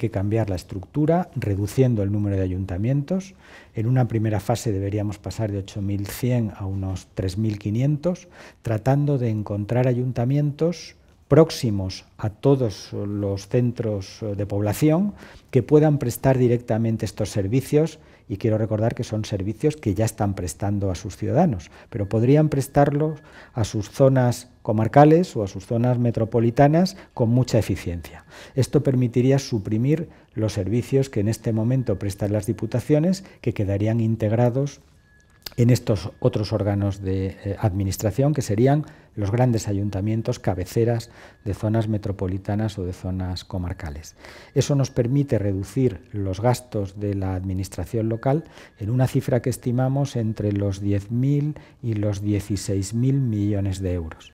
que cambiar la estructura, reduciendo el número de ayuntamientos. En una primera fase deberíamos pasar de 8.100 a unos 3.500, tratando de encontrar ayuntamientos próximos a todos los centros eh, de población que puedan prestar directamente estos servicios y quiero recordar que son servicios que ya están prestando a sus ciudadanos, pero podrían prestarlos a sus zonas comarcales o a sus zonas metropolitanas con mucha eficiencia. Esto permitiría suprimir los servicios que en este momento prestan las diputaciones que quedarían integrados en estos otros órganos de eh, administración que serían los grandes ayuntamientos cabeceras de zonas metropolitanas o de zonas comarcales. Eso nos permite reducir los gastos de la administración local en una cifra que estimamos entre los 10.000 y los 16.000 millones de euros.